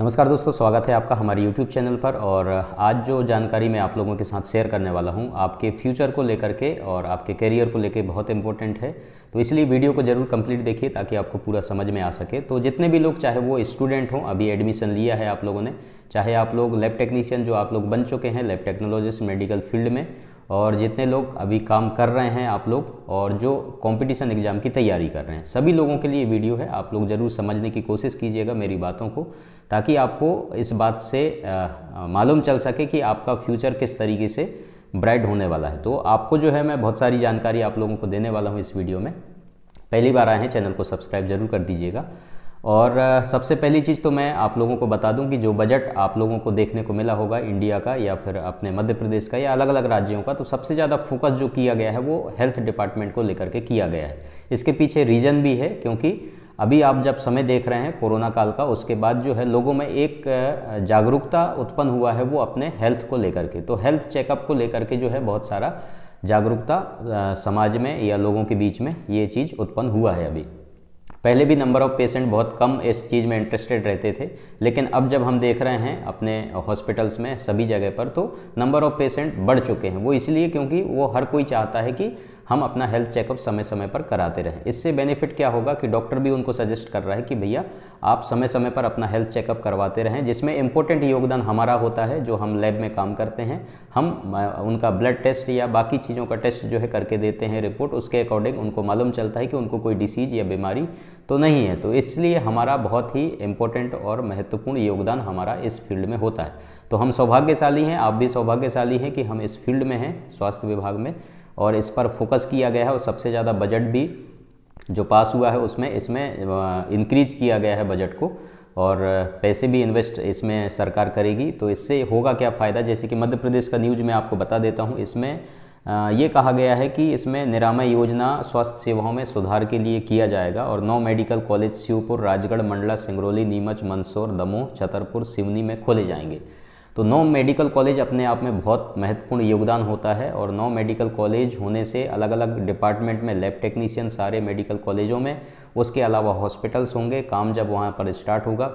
नमस्कार दोस्तों स्वागत है आपका हमारे YouTube चैनल पर और आज जो जानकारी मैं आप लोगों के साथ शेयर करने वाला हूं आपके फ्यूचर को लेकर के और आपके करियर को लेकर बहुत इंपॉर्टेंट है तो इसलिए वीडियो को जरूर कंप्लीट देखिए ताकि आपको पूरा समझ में आ सके तो जितने भी लोग चाहे वो स्टूडेंट हों अभी एडमिशन लिया है आप लोगों ने चाहे आप लोग लैब टेक्नीशियन जो आप लोग बन चुके हैं लैब टेक्नोलॉजिस्ट मेडिकल फील्ड में और जितने लोग अभी काम कर रहे हैं आप लोग और जो कंपटीशन एग्ज़ाम की तैयारी कर रहे हैं सभी लोगों के लिए वीडियो है आप लोग ज़रूर समझने की कोशिश कीजिएगा मेरी बातों को ताकि आपको इस बात से मालूम चल सके कि आपका फ्यूचर किस तरीके से ब्राइट होने वाला है तो आपको जो है मैं बहुत सारी जानकारी आप लोगों को देने वाला हूँ इस वीडियो में पहली बार आए हैं चैनल को सब्सक्राइब जरूर कर दीजिएगा और सबसे पहली चीज़ तो मैं आप लोगों को बता दूं कि जो बजट आप लोगों को देखने को मिला होगा इंडिया का या फिर अपने मध्य प्रदेश का या अलग अलग राज्यों का तो सबसे ज़्यादा फोकस जो किया गया है वो हेल्थ डिपार्टमेंट को लेकर के किया गया है इसके पीछे रीज़न भी है क्योंकि अभी आप जब समय देख रहे हैं कोरोना काल का उसके बाद जो है लोगों में एक जागरूकता उत्पन्न हुआ है वो अपने हेल्थ को लेकर के तो हेल्थ चेकअप को लेकर के जो है बहुत सारा जागरूकता समाज में या लोगों के बीच में ये चीज़ उत्पन्न हुआ है अभी पहले भी नंबर ऑफ़ पेशेंट बहुत कम इस चीज़ में इंटरेस्टेड रहते थे लेकिन अब जब हम देख रहे हैं अपने हॉस्पिटल्स में सभी जगह पर तो नंबर ऑफ़ पेशेंट बढ़ चुके हैं वो इसलिए क्योंकि वो हर कोई चाहता है कि हम अपना हेल्थ चेकअप समय समय पर कराते रहें इससे बेनिफिट क्या होगा कि डॉक्टर भी उनको सजेस्ट कर रहा है कि भैया आप समय समय पर अपना हेल्थ चेकअप करवाते रहें जिसमें इंपॉर्टेंट योगदान हमारा होता है जो हम लैब में काम करते हैं हम उनका ब्लड टेस्ट या बाकी चीज़ों का टेस्ट जो है करके देते हैं रिपोर्ट उसके अकॉर्डिंग उनको मालूम चलता है कि उनको कोई डिसीज़ या बीमारी तो नहीं है तो इसलिए हमारा बहुत ही इम्पोर्टेंट और महत्वपूर्ण योगदान हमारा इस फील्ड में होता है तो हम सौभाग्यशाली हैं आप भी सौभाग्यशाली हैं कि हम इस फील्ड में हैं स्वास्थ्य विभाग में और इस पर फोकस किया गया है और सबसे ज़्यादा बजट भी जो पास हुआ है उसमें इसमें इंक्रीज किया गया है बजट को और पैसे भी इन्वेस्ट इसमें सरकार करेगी तो इससे होगा क्या फ़ायदा जैसे कि मध्य प्रदेश का न्यूज मैं आपको बता देता हूँ इसमें ये कहा गया है कि इसमें निरामय योजना स्वास्थ्य सेवाओं में सुधार के लिए किया जाएगा और नौ मेडिकल कॉलेज शिवपुर राजगढ़ मंडला सिंगरौली नीमच मंदसौर दमोह छतरपुर सिवनी में खोले जाएंगे तो नौ मेडिकल कॉलेज अपने आप में बहुत महत्वपूर्ण योगदान होता है और नौ मेडिकल कॉलेज होने से अलग अलग डिपार्टमेंट में लैब टेक्नीशियन सारे मेडिकल कॉलेजों में उसके अलावा हॉस्पिटल्स होंगे काम जब वहाँ पर स्टार्ट होगा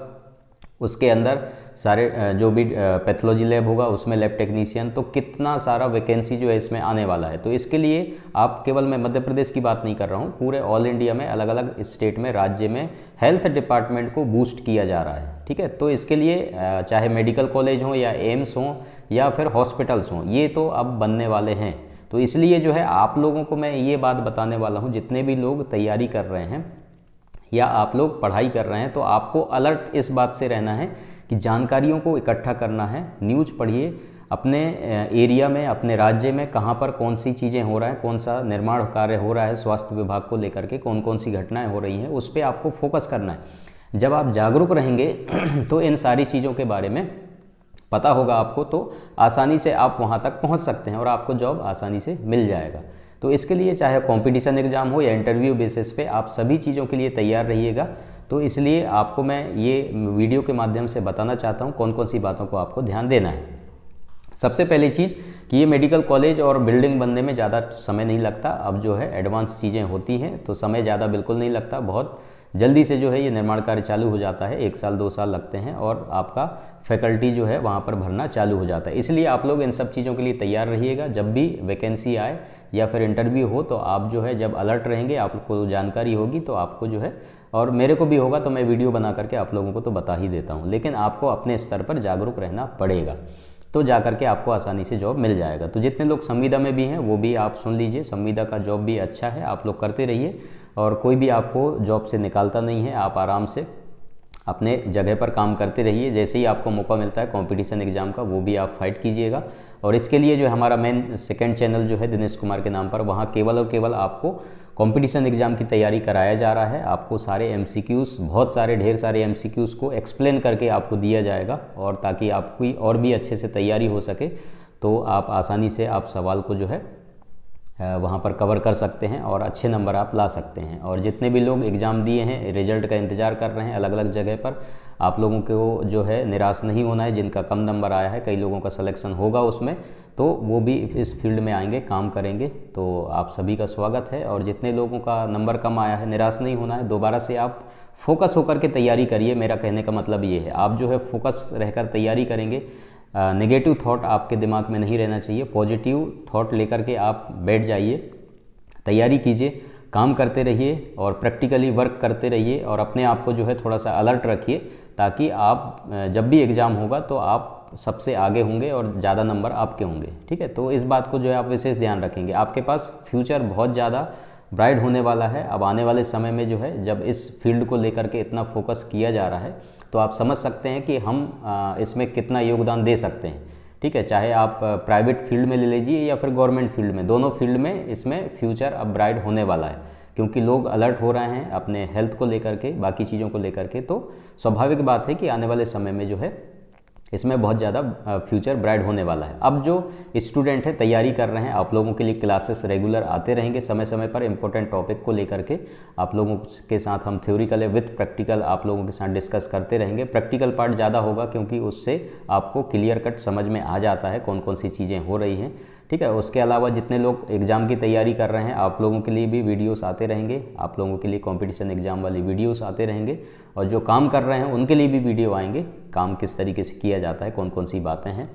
उसके अंदर सारे जो भी पैथोलॉजी लैब होगा उसमें लैब टेक्नीशियन तो कितना सारा वैकेंसी जो है इसमें आने वाला है तो इसके लिए आप केवल मैं मध्य प्रदेश की बात नहीं कर रहा हूँ पूरे ऑल इंडिया में अलग अलग स्टेट में राज्य में हेल्थ डिपार्टमेंट को बूस्ट किया जा रहा है ठीक है तो इसके लिए चाहे मेडिकल कॉलेज हों या एम्स हों या फिर हॉस्पिटल्स हों ये तो अब बनने वाले हैं तो इसलिए जो है आप लोगों को मैं ये बात बताने वाला हूँ जितने भी लोग तैयारी कर रहे हैं या आप लोग पढ़ाई कर रहे हैं तो आपको अलर्ट इस बात से रहना है कि जानकारियों को इकट्ठा करना है न्यूज पढ़िए अपने एरिया में अपने राज्य में कहाँ पर कौन सी चीज़ें हो रहा है कौन सा निर्माण कार्य हो रहा है स्वास्थ्य विभाग को लेकर के कौन कौन सी घटनाएं हो रही हैं उस पर आपको फोकस करना है जब आप जागरूक रहेंगे तो इन सारी चीज़ों के बारे में पता होगा आपको तो आसानी से आप वहाँ तक पहुँच सकते हैं और आपको जॉब आसानी से मिल जाएगा तो इसके लिए चाहे कंपटीशन एग्ज़ाम हो या इंटरव्यू बेसिस पे आप सभी चीज़ों के लिए तैयार रहिएगा तो इसलिए आपको मैं ये वीडियो के माध्यम से बताना चाहता हूँ कौन कौन सी बातों को आपको ध्यान देना है सबसे पहली चीज़ कि ये मेडिकल कॉलेज और बिल्डिंग बनने में ज़्यादा समय नहीं लगता अब जो है एडवांस चीज़ें होती हैं तो समय ज़्यादा बिल्कुल नहीं लगता बहुत जल्दी से जो है ये निर्माण कार्य चालू हो जाता है एक साल दो साल लगते हैं और आपका फैकल्टी जो है वहाँ पर भरना चालू हो जाता है इसलिए आप लोग इन सब चीज़ों के लिए तैयार रहिएगा जब भी वैकेंसी आए या फिर इंटरव्यू हो तो आप जो है जब अलर्ट रहेंगे आपको जानकारी होगी तो आपको जो है और मेरे को भी होगा तो मैं वीडियो बना करके आप लोगों को तो बता ही देता हूँ लेकिन आपको अपने स्तर पर जागरूक रहना पड़ेगा तो जा करके आपको आसानी से जॉब मिल जाएगा तो जितने लोग संविदा में भी हैं वो भी आप सुन लीजिए संविदा का जॉब भी अच्छा है आप लोग करते रहिए और कोई भी आपको जॉब से निकालता नहीं है आप आराम से अपने जगह पर काम करते रहिए जैसे ही आपको मौका मिलता है कंपटीशन एग्जाम का वो भी आप फाइट कीजिएगा और इसके लिए जो हमारा मेन सेकेंड चैनल जो है दिनेश कुमार के नाम पर वहाँ केवल और केवल आपको कंपटीशन एग्ज़ाम की तैयारी कराया जा रहा है आपको सारे एम बहुत सारे ढेर सारे एम को एक्सप्लेन करके आपको दिया जाएगा और ताकि आपकी और भी अच्छे से तैयारी हो सके तो आप आसानी से आप सवाल को जो है वहाँ पर कवर कर सकते हैं और अच्छे नंबर आप ला सकते हैं और जितने भी लोग एग्ज़ाम दिए हैं रिजल्ट का इंतज़ार कर रहे हैं अलग अलग जगह पर आप लोगों को जो है निराश नहीं होना है जिनका कम नंबर आया है कई लोगों का सिलेक्शन होगा उसमें तो वो भी इस फील्ड में आएंगे काम करेंगे तो आप सभी का स्वागत है और जितने लोगों का नंबर कम आया है निराश नहीं होना है दोबारा से आप फोकस होकर के तैयारी करिए मेरा कहने का मतलब ये है आप जो है फोकस रहकर तैयारी करेंगे नेगेटिव थॉट आपके दिमाग में नहीं रहना चाहिए पॉजिटिव थॉट लेकर के आप बैठ जाइए तैयारी कीजिए काम करते रहिए और प्रैक्टिकली वर्क करते रहिए और अपने आप को जो है थोड़ा सा अलर्ट रखिए ताकि आप जब भी एग्ज़ाम होगा तो आप सबसे आगे होंगे और ज़्यादा नंबर आपके होंगे ठीक है तो इस बात को जो है आप विशेष ध्यान रखेंगे आपके पास फ्यूचर बहुत ज़्यादा ब्राइट होने वाला है अब आने वाले समय में जो है जब इस फील्ड को लेकर के इतना फोकस किया जा रहा है तो आप समझ सकते हैं कि हम इसमें कितना योगदान दे सकते हैं ठीक है चाहे आप प्राइवेट फील्ड में ले लीजिए या फिर गवर्नमेंट फील्ड में दोनों फील्ड में इसमें फ्यूचर अब ब्राइट होने वाला है क्योंकि लोग अलर्ट हो रहे हैं अपने हेल्थ को लेकर के बाकी चीज़ों को लेकर के तो स्वाभाविक बात है कि आने वाले समय में जो है इसमें बहुत ज़्यादा फ्यूचर ब्राइट होने वाला है अब जो स्टूडेंट हैं तैयारी कर रहे हैं आप लोगों के लिए क्लासेस रेगुलर आते रहेंगे समय समय पर इंपॉर्टेंट टॉपिक को लेकर के आप लोगों के साथ हम थ्योरिकल है विथ प्रैक्टिकल आप लोगों के साथ डिस्कस करते रहेंगे प्रैक्टिकल पार्ट ज़्यादा होगा क्योंकि उससे आपको क्लियर कट समझ में आ जाता है कौन कौन सी चीज़ें हो रही हैं ठीक है उसके अलावा जितने लोग एग्ज़ाम की तैयारी कर रहे हैं आप लोगों के लिए भी वीडियोस आते रहेंगे आप लोगों के लिए कंपटीशन एग्ज़ाम वाली वीडियोस आते रहेंगे और जो काम कर रहे हैं उनके लिए भी वीडियो आएंगे काम किस तरीके से किया जाता है कौन कौन सी बातें हैं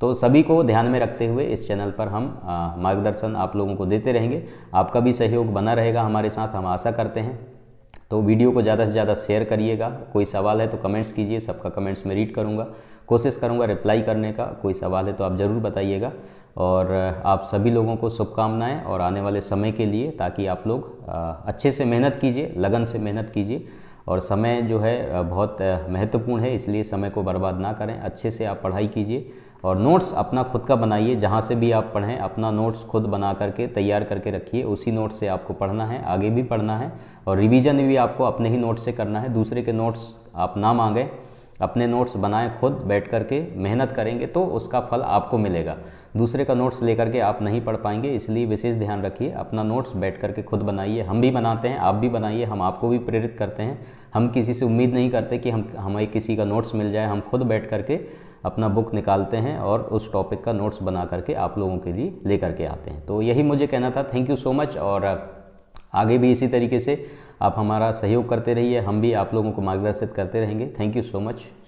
तो सभी को ध्यान में रखते हुए इस चैनल पर हम मार्गदर्शन आप लोगों को देते रहेंगे आपका भी सहयोग बना रहेगा हमारे साथ हम आशा करते हैं तो वीडियो को ज़्यादा से ज़्यादा शेयर करिएगा कोई सवाल है तो कमेंट्स कीजिए सबका कमेंट्स में रीड करूँगा कोशिश करूँगा रिप्लाई करने का कोई सवाल है तो आप ज़रूर बताइएगा और आप सभी लोगों को शुभकामनाएँ और आने वाले समय के लिए ताकि आप लोग अच्छे से मेहनत कीजिए लगन से मेहनत कीजिए और समय जो है बहुत महत्वपूर्ण है इसलिए समय को बर्बाद ना करें अच्छे से आप पढ़ाई कीजिए और नोट्स अपना खुद का बनाइए जहाँ से भी आप पढ़ें अपना नोट्स खुद बना करके तैयार करके रखिए उसी नोट्स से आपको पढ़ना है आगे भी पढ़ना है और रिवीजन भी आपको अपने ही नोट्स से करना है दूसरे के नोट्स आप ना मांगें अपने नोट्स बनाएं खुद बैठ कर के मेहनत करेंगे तो उसका फल आपको मिलेगा दूसरे का नोट्स लेकर के आप नहीं पढ़ पाएंगे इसलिए विशेष ध्यान रखिए अपना नोट्स बैठ कर के खुद बनाइए हम भी बनाते हैं आप भी बनाइए हम आपको भी प्रेरित करते हैं हम किसी से उम्मीद नहीं करते कि हम हमें किसी का नोट्स मिल जाए हम खुद बैठ कर के अपना बुक निकालते हैं और उस टॉपिक का नोट्स बना करके आप लोगों के लिए लेकर के आते हैं तो यही मुझे कहना था थैंक यू सो मच और आगे भी इसी तरीके से आप हमारा सहयोग करते रहिए हम भी आप लोगों को मार्गदर्शित करते रहेंगे थैंक यू सो मच